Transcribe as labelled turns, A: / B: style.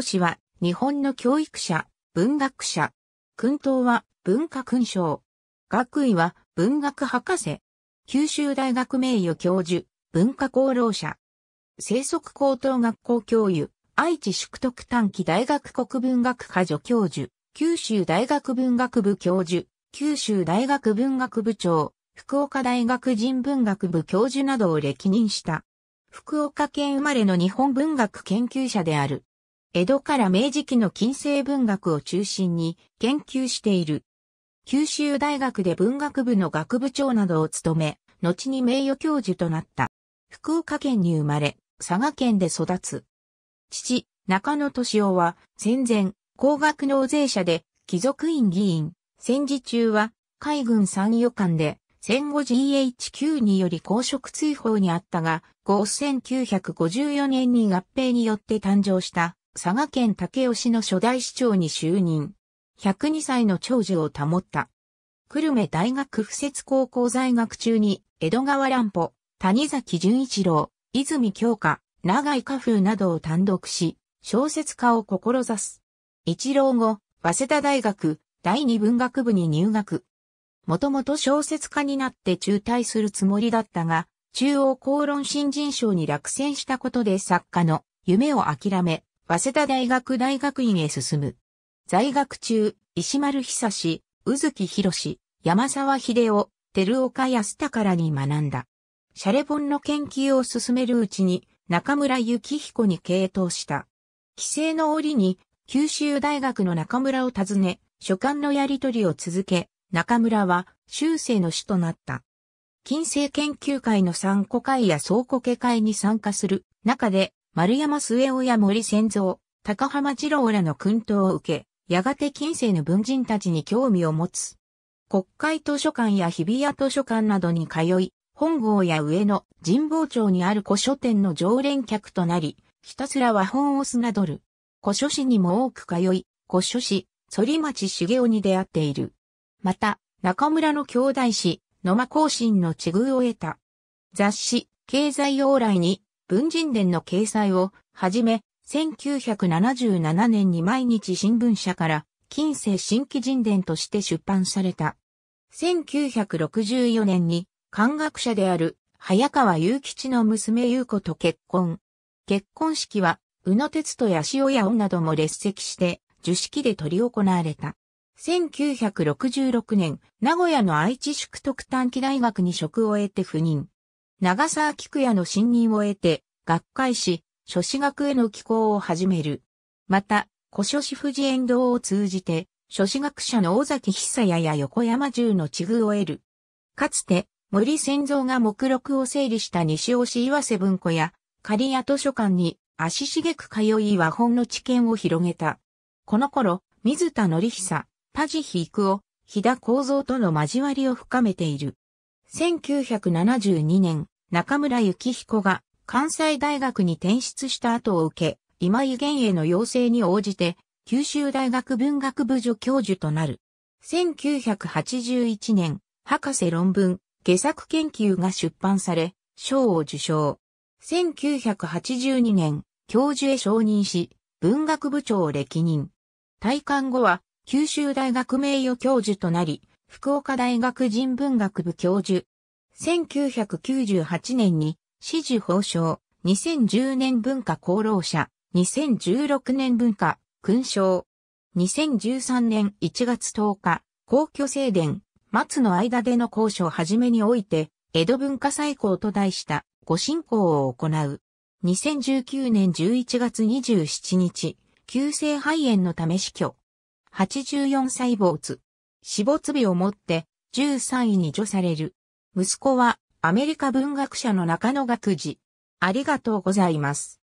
A: 氏は日本の教育者、文学者。君東は文化勲章。学位は文学博士。九州大学名誉教授、文化功労者。生息高等学校教諭、愛知宿徳短期大学国文学科助教授、九州大学文学部教授、九州大学文学部長、福岡大学人文学部教授などを歴任した。福岡県生まれの日本文学研究者である。江戸から明治期の近世文学を中心に研究している。九州大学で文学部の学部長などを務め、後に名誉教授となった。福岡県に生まれ、佐賀県で育つ。父、中野敏夫は、戦前、高額納税者で、貴族院議員、戦時中は、海軍参与官で、戦後 GHQ により公職追放にあったが、1954年に合併によって誕生した佐賀県武雄市の初代市長に就任。102歳の長寿を保った。久留米大学附設高校在学中に、江戸川乱歩、谷崎潤一郎、泉京香、長井花風などを単独し、小説家を志す。一郎後、早稲田大学第二文学部に入学。もともと小説家になって中退するつもりだったが、中央公論新人賞に落選したことで作家の夢を諦め、早稲田大学大学院へ進む。在学中、石丸久志、宇月博山沢秀夫、照岡康隆らに学んだ。シャレ本の研究を進めるうちに中村幸彦に傾倒した。帰省の折に九州大学の中村を訪ね、書簡のやり取りを続け、中村は修正の師となった。近世研究会の参考会や倉庫家会に参加する中で丸山末夫や森仙蔵、高浜二郎らの薫等を受け、やがて近世の文人たちに興味を持つ。国会図書館や日比谷図書館などに通い、本郷や上野、神保町にある古書店の常連客となり、ひたすら和本をすなどる。古書市にも多く通い、古書市、反町茂雄に出会っている。また、中村の兄弟子、野間行進の地遇を得た。雑誌、経済往来に文人伝の掲載をはじめ、1977年に毎日新聞社から近世新規人伝として出版された。1964年に漢学者である早川雄吉の娘優子と結婚。結婚式は宇野哲とや塩屋音なども列席して樹式で執り行われた。1966年、名古屋の愛知宿徳短期大学に職を得て赴任。長沢菊也の信任を得て、学会し、諸子学への寄稿を始める。また、古書士富士遠藤を通じて、諸子学者の尾崎久也や横山中の地遇を得る。かつて、森仙蔵が目録を整理した西尾市岩瀬文庫や、刈谷図書館に足しげく通い和本の知見を広げた。この頃、水田則久、田地比育を、飛田光三との交わりを深めている。1972年、中村幸彦が関西大学に転出した後を受け、今井源への要請に応じて、九州大学文学部助教授となる。1981年、博士論文、下作研究が出版され、賞を受賞。1982年、教授へ承認し、文学部長を歴任。退官後は、九州大学名誉教授となり、福岡大学人文学部教授、1998年に、支持報奨、2010年文化功労者、2016年文化、勲章。2013年1月10日、皇居正殿、松の間での交渉はじめにおいて、江戸文化再興と題したご進行を行う。2019年11月27日、急性肺炎のため死去。84歳没。死没日をもって13位に除される。息子はアメリカ文学者の中野学児。ありがとうございます。